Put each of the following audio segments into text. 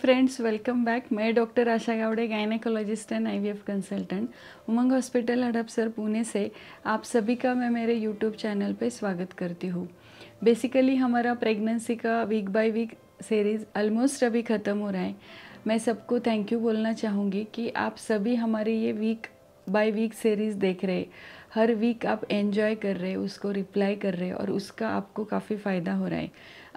friends welcome back मैं doctor Asha Gawade gynaecologist and IVF consultant Umang hospital Hadapsar Pune से आप सभी का मैं मेरे यूट्यूब चैनल पे स्वागत करती हूँ बेसिकली हमारा प्रेगनेंसी का week by week series almost अभी ख़त्म हो रहा है मैं सबको थैंक यू बोलना चाहूँगी कि आप सभी हमारे ये वीक बाय वीक सीरीज़ देख रहे हर वीक आप एन्जॉय कर रहे उसको रिप्लाई कर रहे और उसका आपको काफ़ी फ़ायदा हो रहा है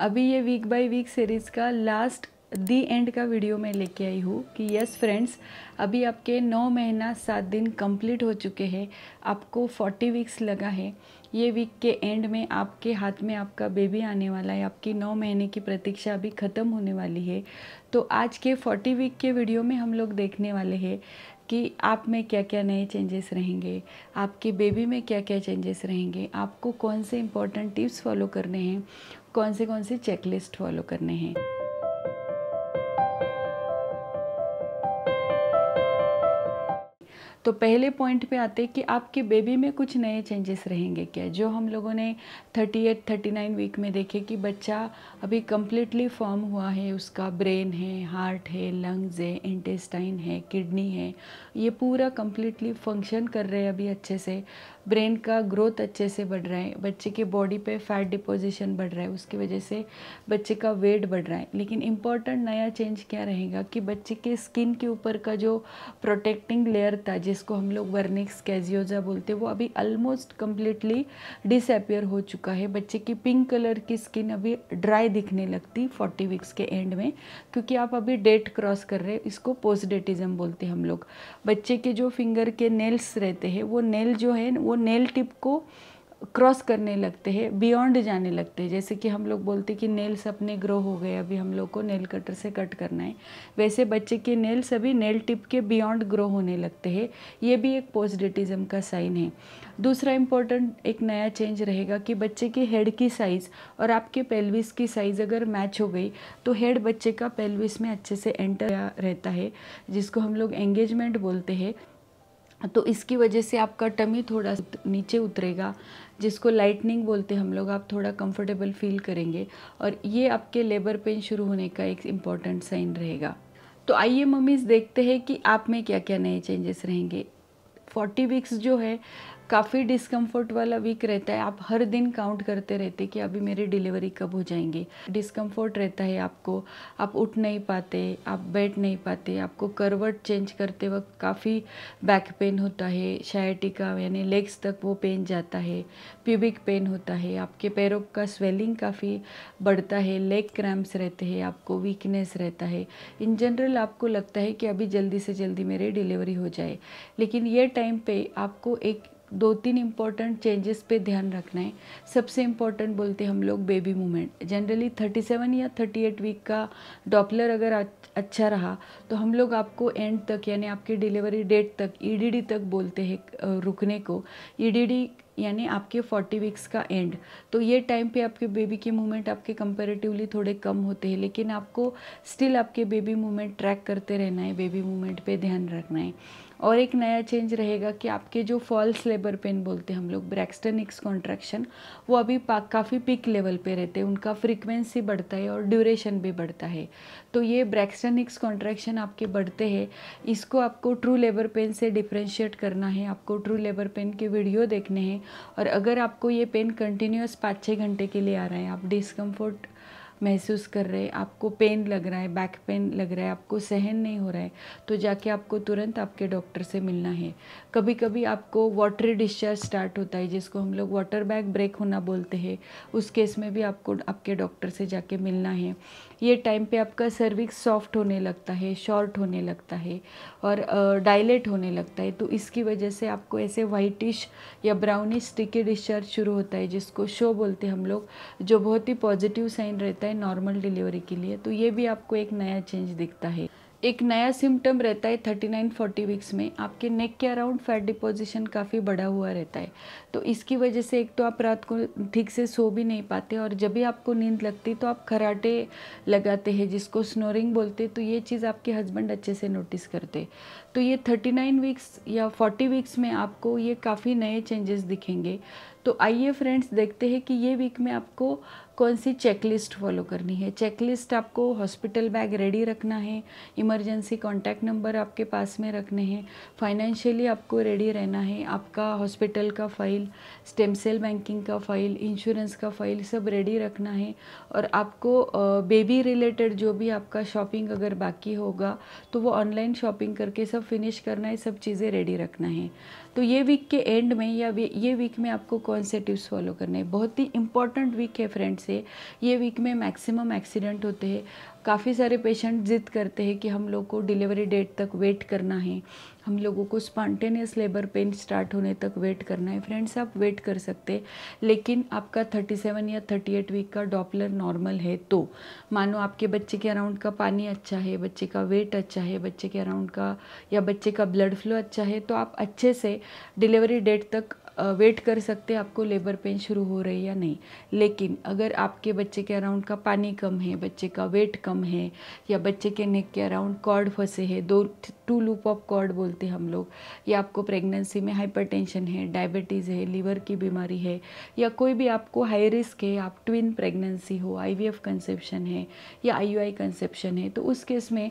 अभी ये वीक बाय वीक सीरीज़ का लास्ट दी एंड का वीडियो मैं लेके आई हूँ कि यस फ्रेंड्स अभी आपके नौ महीना सात दिन कंप्लीट हो चुके हैं आपको फोर्टी वीक्स लगा है ये वीक के एंड में आपके हाथ में आपका बेबी आने वाला है आपकी नौ महीने की प्रतीक्षा अभी ख़त्म होने वाली है तो आज के फोर्टी वीक के वीडियो में हम लोग देखने वाले हैं कि आप में क्या क्या नए चेंजेस रहेंगे आपके बेबी में क्या क्या चेंजेस रहेंगे आपको कौन से इम्पोर्टेंट टिप्स फॉलो करने हैं कौन से कौन से चेकलिस्ट फॉलो करने हैं तो पहले पॉइंट पे आते कि आपके बेबी में कुछ नए चेंजेस रहेंगे क्या जो हम लोगों ने thirty eight thirty nine week में देखे कि बच्चा अभी कम्प्लीटली फॉर्म हुआ है उसका ब्रेन है हार्ट है लंग्स है इंटेस्टाइन है किडनी है ये पूरा कम्प्लीटली फंक्शन कर रहे हैं अभी अच्छे से ब्रेन का ग्रोथ अच्छे से बढ़ रहा है बच्चे के बॉडी पे फैट डिपोजिशन बढ़ रहा है उसकी वजह से बच्चे का वेट बढ़ रहा है लेकिन इम्पॉर्टेंट नया चेंज क्या रहेगा कि बच्चे के स्किन के ऊपर का जो प्रोटेक्टिंग लेयर था जिस जिसको हम लोग वर्निक्स कैजियोजा बोलते हैं वो अभी ऑलमोस्ट कम्प्लीटली डिसअपियर हो चुका है बच्चे की पिंक कलर की स्किन अभी ड्राई दिखने लगती फोर्टी वीक्स के एंड में क्योंकि आप अभी डेट क्रॉस कर रहे हैं इसको पोस्ट डेटिज़म बोलते हैं हम लोग बच्चे के जो फिंगर के नेल्स रहते हैं वो नेल जो है वो नेल टिप को क्रॉस करने लगते हैं बियॉन्ड जाने लगते हैं जैसे कि हम लोग बोलते कि नेल्स अपने ग्रो हो गए अभी हम लोग को नेल कटर से कट करना है वैसे बच्चे के नेल्स अभी नेल टिप के बियॉन्ड ग्रो होने लगते हैं ये भी एक पॉजिटिटिज़म का साइन है दूसरा इम्पोर्टेंट एक नया चेंज रहेगा कि बच्चे के हेड की साइज़ और आपके पेल्विस की साइज़ अगर मैच हो गई तो हेड बच्चे का पेल्विस में अच्छे से एंटर रहता है जिसको हम लोग एंगेजमेंट बोलते हैं तो इसकी वजह से आपका टमी थोड़ा नीचे उतरेगा जिसको लाइटनिंग बोलते हम लोग आप थोड़ा कंफर्टेबल फील करेंगे और ये आपके लेबर पेन शुरू होने का एक इम्पॉर्टेंट साइन रहेगा तो आइए मम्मीज़ देखते हैं कि आप में क्या क्या नए चेंजेस रहेंगे 40 वीक्स जो है काफ़ी डिस्कम्फर्ट वाला वीक रहता है आप हर दिन काउंट करते रहते कि अभी मेरी डिलीवरी कब हो जाएंगे डिस्कम्फर्ट रहता है आपको आप उठ नहीं पाते आप बैठ नहीं पाते आपको करवट चेंज करते वक्त काफ़ी बैक पेन होता है शायटिका यानी लेग्स तक वो पेन जाता है प्यूबिक पेन होता है आपके पैरों का स्वेलिंग काफ़ी बढ़ता है लेग क्रैम्प्स रहते हैं आपको वीकनेस रहता है इन जनरल आपको लगता है कि अभी जल्दी से जल्दी मेरी डिलीवरी हो जाए लेकिन ये टाइम पे आपको एक दो तीन इम्पॉर्टेंट चेंजेस पे ध्यान रखना है सबसे इम्पॉर्टेंट बोलते हैं हम लोग बेबी मूवमेंट जनरली 37 या 38 वीक का डॉपलर अगर अच्छा रहा तो हम लोग आपको एंड तक यानी आपके डिलीवरी डेट तक ईडीडी e तक बोलते हैं रुकने को ईडीडी e यानी आपके 40 वीक्स का एंड तो ये टाइम पे आपके बेबी के मूवमेंट आपके कंपेरेटिवली थोड़े कम होते हैं लेकिन आपको स्टिल आपके बेबी मूवमेंट ट्रैक करते रहना है बेबी मूवमेंट पे ध्यान रखना है और एक नया चेंज रहेगा कि आपके जो फॉल्स लेबर पेन बोलते हैं हम लोग ब्रैक्सटन एक्स कॉन्ट्रैक्शन वो अभी काफ़ी पिक लेवल पे रहते हैं उनका फ्रीक्वेंसी बढ़ता है और ड्यूरेशन भी बढ़ता है तो ये ब्रैक्सटन एक्स कॉन्ट्रैक्शन आपके बढ़ते हैं इसको आपको ट्रू लेबर पेन से डिफ्रेंशिएट करना है आपको ट्रू लेबर पेन के वीडियो देखने हैं और अगर आपको ये पेन कंटिन्यूस पाँच छः घंटे के लिए आ रहा है आप डिस्कम्फर्ट महसूस कर रहे हैं आपको पेन लग रहा है बैक पेन लग रहा है आपको सहन नहीं हो रहा है तो जाके आपको तुरंत आपके डॉक्टर से मिलना है कभी कभी आपको वाटरी डिस्चार्ज स्टार्ट होता है जिसको हम लोग वाटर बैग ब्रेक होना बोलते हैं उस केस में भी आपको आपके डॉक्टर से जाके मिलना है ये टाइम पे आपका सर्विक्स सॉफ्ट होने लगता है शॉर्ट होने लगता है और डायलेट होने लगता है तो इसकी वजह से आपको ऐसे वाइटिश या ब्राउनिश स्टिकी डिस्चार्ज शुरू होता है जिसको शो बोलते हैं हम लोग जो बहुत ही पॉजिटिव साइन रहता है है नॉर्मल डिलीवरी के लिए तो ये भी आपको एक नया चेंज दिखता है एक नया सिम्टम रहता है 39-40 वीक्स में आपके नेक के अराउंड फैट डिपोजिशन काफ़ी बढ़ा हुआ रहता है तो इसकी वजह से एक तो आप रात को ठीक से सो भी नहीं पाते और जब भी आपको नींद लगती तो आप खराटे लगाते हैं जिसको स्नोरिंग बोलते तो ये चीज़ आपके हस्बैंड अच्छे से नोटिस करते तो ये 39 वीक्स या 40 वीक्स में आपको ये काफ़ी नए चेंजेस दिखेंगे तो आइए फ्रेंड्स देखते हैं कि ये वीक में आपको कौन सी चेकलिस्ट फॉलो करनी है चेकलिस्ट आपको हॉस्पिटल बैग रेडी रखना है इमरजेंसी कॉन्टैक्ट नंबर आपके पास में रखने हैं फाइनेंशियली आपको रेडी रहना है आपका हॉस्पिटल का फाइल स्टेम सेल बैंकिंग का फाइल इंश्योरेंस का फाइल सब रेडी रखना है और आपको बेबी रिलेटेड जो भी आपका शॉपिंग अगर बाकी होगा तो वो ऑनलाइन शॉपिंग करके सब फिनिश करना है सब चीज़ें रेडी रखना है तो ये वीक के एंड में या ये वीक में आपको कौन से टिप्स फॉलो करने हैं बहुत ही इंपॉर्टेंट वीक है फ्रेंड्स ये ये वीक में मैक्सिमम एक्सीडेंट होते हैं काफ़ी सारे पेशेंट जिद करते हैं कि हम लोग को डिलीवरी डेट तक वेट करना है हम लोगों को स्पॉन्टेनियस लेबर पेन स्टार्ट होने तक वेट करना है फ्रेंड्स आप वेट कर सकते लेकिन आपका 37 या 38 वीक का डॉपलर नॉर्मल है तो मानो आपके बच्चे के अराउंड का पानी अच्छा है बच्चे का वेट अच्छा है बच्चे के अराउंड का या बच्चे का ब्लड फ्लो अच्छा है तो आप अच्छे से डिलीवरी डेट तक वेट कर सकते हैं आपको लेबर पेन शुरू हो रही है या नहीं लेकिन अगर आपके बच्चे के अराउंड का पानी कम है बच्चे का वेट कम है या बच्चे के नेक के अराउंड कॉर्ड फंसे हैं दो टू लूप ऑफ कॉर्ड बोलते हैं हम लोग या आपको प्रेगनेंसी में हाइपरटेंशन है डायबिटीज़ है लीवर की बीमारी है या कोई भी आपको हाई रिस्क है आप ट्विन प्रेगनेंसी हो आईवीएफ कंसेप्शन है या आई कंसेप्शन है तो उस केस में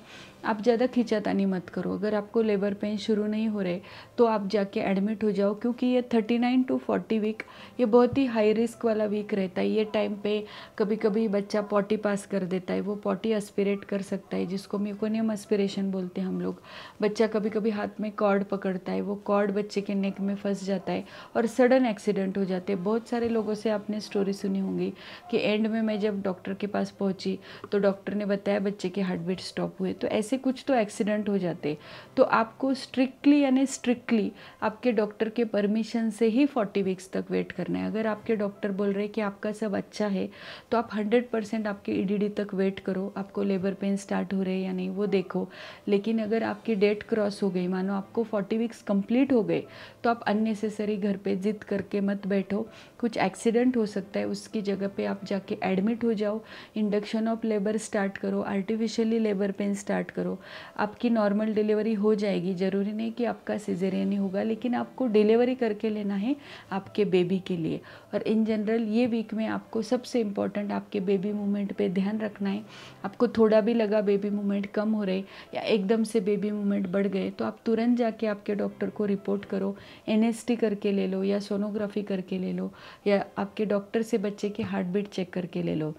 आप ज़्यादा खिंचातानी मत करो अगर आपको लेबर पेन शुरू नहीं हो रहे तो आप जाके एडमिट हो जाओ क्योंकि ये 39 टू 40 वीक ये बहुत ही हाई रिस्क वाला वीक रहता है ये टाइम पे कभी कभी बच्चा पॉटी पास कर देता है वो पॉटी एस्पिरेट कर सकता है जिसको म्यूकोनियम एस्पिरेशन बोलते हैं हम लोग बच्चा कभी कभी हाथ में कॉर्ड पकड़ता है वो कॉर्ड बच्चे के नेक में फंस जाता है और सडन एक्सीडेंट हो जाते हैं बहुत सारे लोगों से आपने स्टोरी सुनी होंगी कि एंड में मैं जब डॉक्टर के पास पहुँची तो डॉक्टर ने बताया बच्चे के हार्ट बीट स्टॉप हुए तो ऐसे ऐसे कुछ तो एक्सीडेंट हो जाते तो आपको स्ट्रिक्टली यानी स्ट्रिक्टली आपके डॉक्टर के परमिशन से ही फोर्टी वीक्स तक वेट करना है अगर आपके डॉक्टर बोल रहे हैं कि आपका सब अच्छा है तो आप हंड्रेड परसेंट आपके ई e तक वेट करो आपको लेबर पेन स्टार्ट हो रहे हैं या नहीं वो देखो लेकिन अगर आपकी डेट क्रॉस हो गई मानो आपको फोर्टी वीक्स कंप्लीट हो गए तो आप अननेसेसरी घर पर जिद करके मत बैठो कुछ एक्सीडेंट हो सकता है उसकी जगह पर आप जाके एडमिट हो जाओ इंडक्शन ऑफ लेबर स्टार्ट करो आर्टिफिशियली लेबर पेन स्टार्ट करो करो आपकी नॉर्मल डिलीवरी हो जाएगी ज़रूरी नहीं कि आपका सिजेरियन ही होगा लेकिन आपको डिलीवरी करके लेना है आपके बेबी के लिए और इन जनरल ये वीक में आपको सबसे इम्पॉर्टेंट आपके बेबी मूवमेंट पे ध्यान रखना है आपको थोड़ा भी लगा बेबी मूवमेंट कम हो रहे या एकदम से बेबी मूवमेंट बढ़ गए तो आप तुरंत जाके आपके डॉक्टर को रिपोर्ट करो एन करके ले लो या सोनोग्राफी करके ले लो या आपके डॉक्टर से बच्चे की हार्ट बीट चेक करके ले लो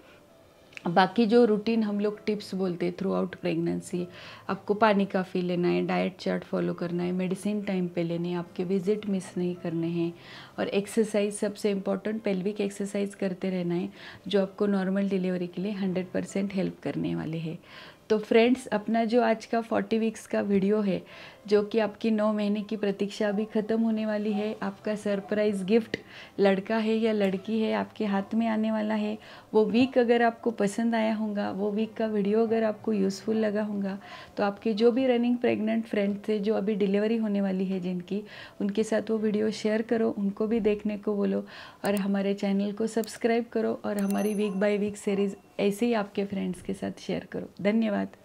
बाकी जो रूटीन हम लोग टिप्स बोलते हैं थ्रू आउट प्रेगनेंसी आपको पानी काफ़ी लेना है डाइट चार्ट फॉलो करना है मेडिसिन टाइम पे लेने हैं आपके विजिट मिस नहीं करने हैं और एक्सरसाइज सबसे इम्पॉर्टेंट पेल्विक एक्सरसाइज करते रहना है जो आपको नॉर्मल डिलीवरी के लिए हंड्रेड परसेंट हेल्प करने वाले हैं तो फ्रेंड्स अपना जो आज का फोर्टी वीक्स का वीडियो है जो कि आपकी नौ महीने की प्रतीक्षा भी ख़त्म होने वाली है आपका सरप्राइज़ गिफ्ट लड़का है या लड़की है आपके हाथ में आने वाला है वो वीक अगर आपको पसंद आया होगा वो वीक का वीडियो अगर आपको यूज़फुल लगा होगा तो आपके जो भी रनिंग प्रेग्नेंट फ्रेंड थे जो अभी डिलीवरी होने वाली है जिनकी उनके साथ वो वीडियो शेयर करो उनको भी देखने को बोलो और हमारे चैनल को सब्सक्राइब करो और हमारी वीक बाई वीक सीरीज़ ऐसे ही आपके फ्रेंड्स के साथ शेयर करो धन्यवाद